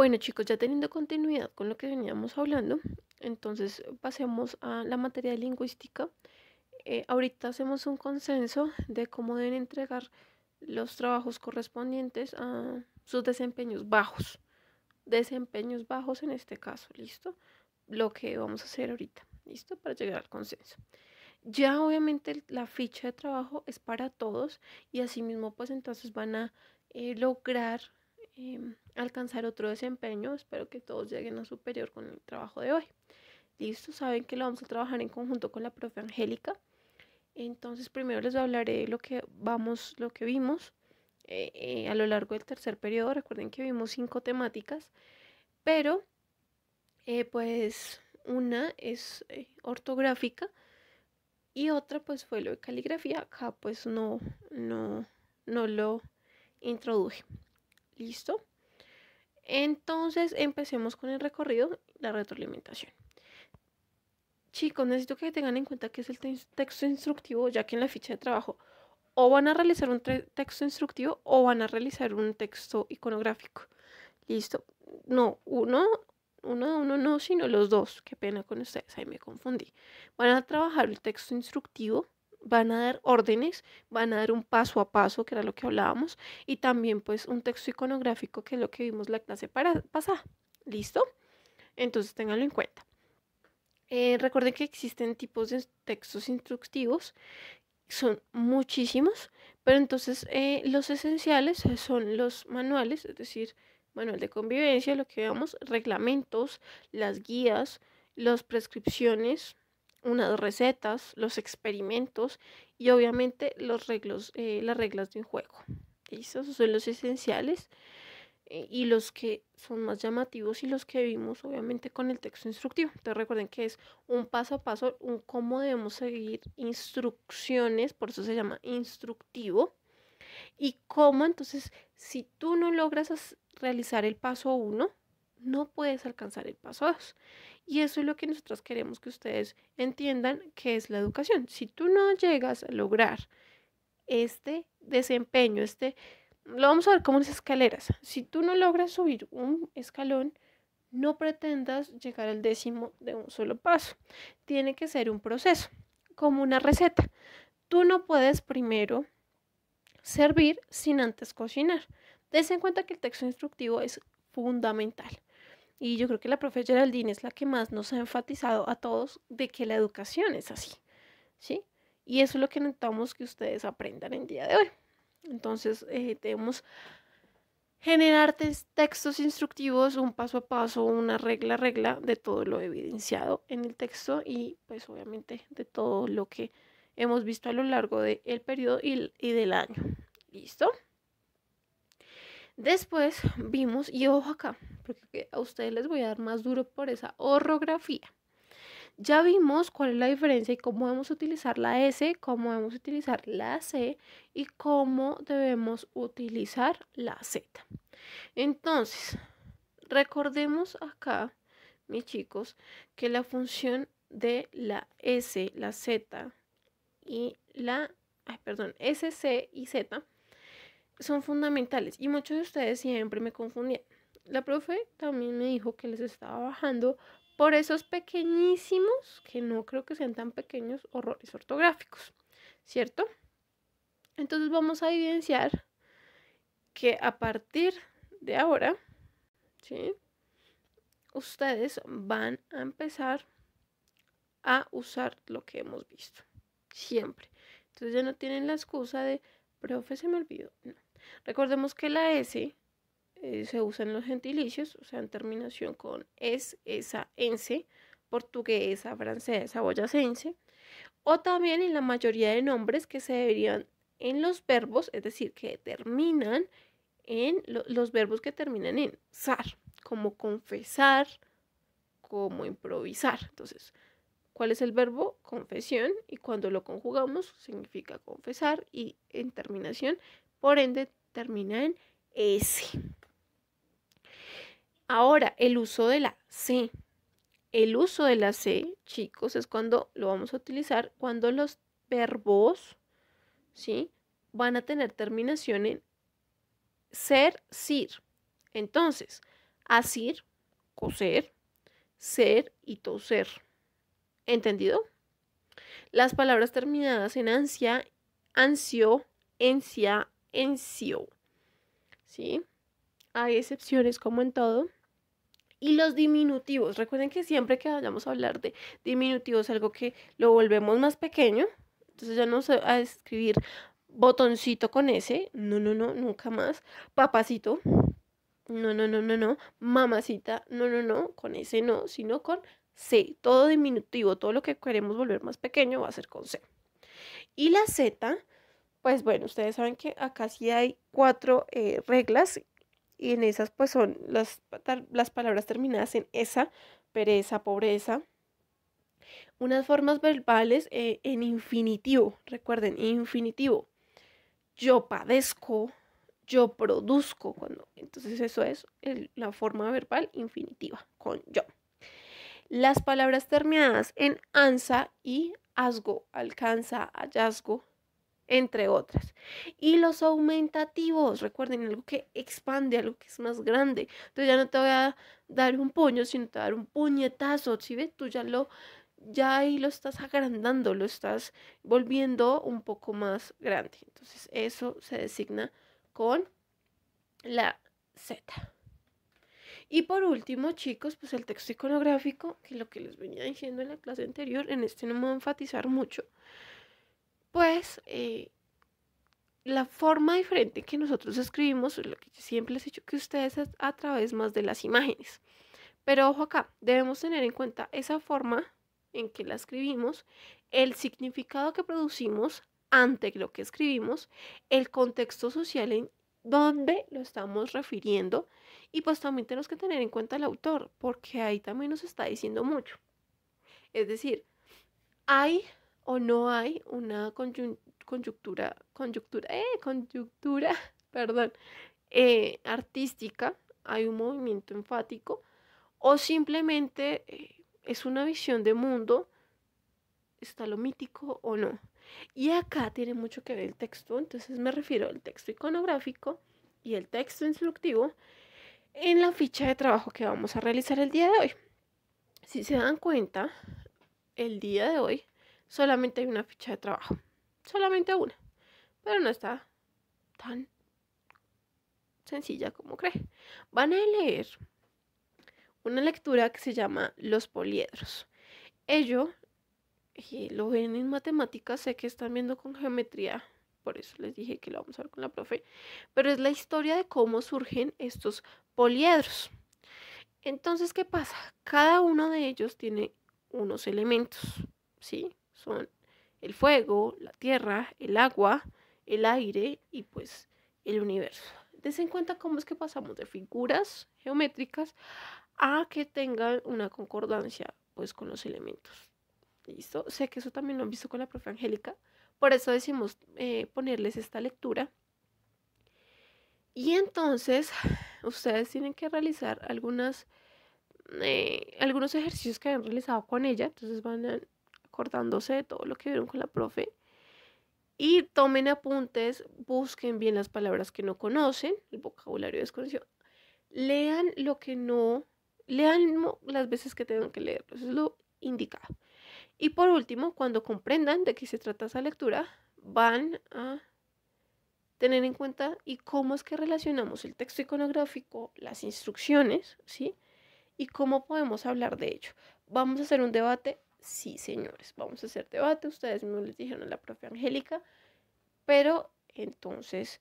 Bueno chicos, ya teniendo continuidad con lo que veníamos hablando, entonces pasemos a la materia lingüística. Eh, ahorita hacemos un consenso de cómo deben entregar los trabajos correspondientes a sus desempeños bajos. Desempeños bajos en este caso, ¿listo? Lo que vamos a hacer ahorita, ¿listo? Para llegar al consenso. Ya obviamente la ficha de trabajo es para todos y asimismo pues entonces van a eh, lograr eh, alcanzar otro desempeño. Espero que todos lleguen a superior con el trabajo de hoy. Listo, saben que lo vamos a trabajar en conjunto con la profe Angélica. Entonces primero les hablaré lo que vamos, lo que vimos eh, eh, a lo largo del tercer periodo. Recuerden que vimos cinco temáticas, pero pues una es ortográfica y otra pues fue lo de caligrafía. Acá pues no, no, no lo introduje. Listo. Entonces empecemos con el recorrido, la retroalimentación. Chicos, necesito que tengan en cuenta que es el texto instructivo, ya que en la ficha de trabajo o van a realizar un texto instructivo o van a realizar un texto iconográfico. Listo. No, uno, uno, uno no, sino los dos. Qué pena con ustedes, ahí me confundí. Van a trabajar el texto instructivo van a dar órdenes, van a dar un paso a paso, que era lo que hablábamos, y también pues un texto iconográfico, que es lo que vimos la clase para, pasada. ¿Listo? Entonces ténganlo en cuenta. Eh, recuerden que existen tipos de textos instructivos, son muchísimos, pero entonces eh, los esenciales son los manuales, es decir, manual de convivencia, lo que veamos, reglamentos, las guías, las prescripciones, unas recetas, los experimentos y obviamente los reglos, eh, las reglas de un juego. Esos son los esenciales eh, y los que son más llamativos y los que vimos obviamente con el texto instructivo. Entonces recuerden que es un paso a paso, un cómo debemos seguir instrucciones, por eso se llama instructivo. Y cómo entonces, si tú no logras realizar el paso 1, no puedes alcanzar el paso 2. Y eso es lo que nosotros queremos que ustedes entiendan que es la educación. Si tú no llegas a lograr este desempeño, este, lo vamos a ver como unas escaleras. Si tú no logras subir un escalón, no pretendas llegar al décimo de un solo paso. Tiene que ser un proceso, como una receta. Tú no puedes primero servir sin antes cocinar. Des en cuenta que el texto instructivo es fundamental. Y yo creo que la profe Geraldine es la que más nos ha enfatizado a todos de que la educación es así, ¿sí? Y eso es lo que necesitamos que ustedes aprendan el día de hoy. Entonces, eh, debemos generar textos instructivos, un paso a paso, una regla a regla de todo lo evidenciado en el texto y pues obviamente de todo lo que hemos visto a lo largo del periodo y del año. ¿Listo? Después vimos, y ojo acá, porque a ustedes les voy a dar más duro por esa orografía. Ya vimos cuál es la diferencia y cómo debemos utilizar la S, cómo debemos utilizar la C y cómo debemos utilizar la Z. Entonces, recordemos acá, mis chicos, que la función de la S, la Z y la, ay, perdón, C y Z son fundamentales y muchos de ustedes siempre me confundían. La profe también me dijo que les estaba bajando por esos pequeñísimos, que no creo que sean tan pequeños, horrores ortográficos, ¿cierto? Entonces vamos a evidenciar que a partir de ahora, ¿sí? Ustedes van a empezar a usar lo que hemos visto, siempre. Entonces ya no tienen la excusa de, profe, se me olvidó. No. Recordemos que la S eh, se usa en los gentilicios, o sea, en terminación con es, esa, ense, portuguesa, francesa, boyacense, o también en la mayoría de nombres que se deberían en los verbos, es decir, que terminan en los verbos que terminan en sar, como confesar, como improvisar. Entonces, ¿cuál es el verbo? Confesión, y cuando lo conjugamos significa confesar, y en terminación por ende termina en S. Ahora, el uso de la C. El uso de la C, chicos, es cuando lo vamos a utilizar cuando los verbos, ¿sí? Van a tener terminación en ser, sir. Entonces, asir, coser, ser y toser. ¿Entendido? Las palabras terminadas en ansia, ansio, encia, en ¿Sí? Hay excepciones como en todo. Y los diminutivos. Recuerden que siempre que vayamos a hablar de diminutivos, algo que lo volvemos más pequeño. Entonces ya no se va a escribir botoncito con S. No, no, no, nunca más. Papacito. No, no, no, no, no. Mamacita. No, no, no. Con S no, sino con C. Todo diminutivo, todo lo que queremos volver más pequeño va a ser con C. Y la Z pues bueno, ustedes saben que acá sí hay cuatro eh, reglas y en esas pues son las, las palabras terminadas en esa, pereza, pobreza. Unas formas verbales eh, en infinitivo, recuerden, infinitivo. Yo padezco, yo produzco, cuando, entonces eso es la forma verbal infinitiva, con yo. Las palabras terminadas en ansa y asgo, alcanza, hallazgo, entre otras. Y los aumentativos, recuerden, algo que expande, algo que es más grande. Entonces ya no te voy a dar un puño, sino te voy a dar un puñetazo, si ves? Tú ya lo ya ahí lo estás agrandando, lo estás volviendo un poco más grande. Entonces eso se designa con la Z. Y por último, chicos, pues el texto iconográfico, que es lo que les venía diciendo en la clase anterior, en este no me voy a enfatizar mucho, pues eh, la forma diferente que nosotros escribimos, lo que siempre les he dicho que ustedes a través más de las imágenes. Pero ojo acá, debemos tener en cuenta esa forma en que la escribimos, el significado que producimos ante lo que escribimos, el contexto social en donde lo estamos refiriendo y pues también tenemos que tener en cuenta el autor, porque ahí también nos está diciendo mucho. Es decir, hay o no hay una conjuntura eh, perdón, eh, artística, hay un movimiento enfático, o simplemente eh, es una visión de mundo, está lo mítico o no. Y acá tiene mucho que ver el texto, entonces me refiero al texto iconográfico y el texto instructivo en la ficha de trabajo que vamos a realizar el día de hoy. Si se dan cuenta, el día de hoy solamente hay una ficha de trabajo. Solamente una. Pero no está tan sencilla como cree. Van a leer una lectura que se llama Los poliedros. Ello lo ven en matemáticas, sé que están viendo con geometría, por eso les dije que lo vamos a ver con la profe, pero es la historia de cómo surgen estos poliedros. Entonces, ¿qué pasa? Cada uno de ellos tiene unos elementos, ¿sí? son el fuego, la tierra, el agua, el aire y pues el universo. en cuenta cómo es que pasamos de figuras geométricas a que tengan una concordancia pues con los elementos. ¿Listo? Sé que eso también lo han visto con la profe Angélica, por eso decimos eh, ponerles esta lectura. Y entonces ustedes tienen que realizar algunas, eh, algunos ejercicios que han realizado con ella, entonces van a acordándose de todo lo que vieron con la profe. Y tomen apuntes, busquen bien las palabras que no conocen, el vocabulario desconocido. Lean lo que no, lean las veces que tengan que leerlo, eso es lo indicado. Y por último, cuando comprendan de qué se trata esa lectura, van a tener en cuenta y cómo es que relacionamos el texto iconográfico, las instrucciones, ¿sí? Y cómo podemos hablar de ello. Vamos a hacer un debate sí, señores, vamos a hacer debate, ustedes mismos les dijeron a la profe Angélica, pero entonces,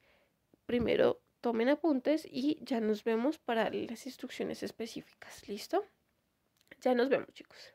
primero tomen apuntes y ya nos vemos para las instrucciones específicas, ¿listo? Ya nos vemos, chicos.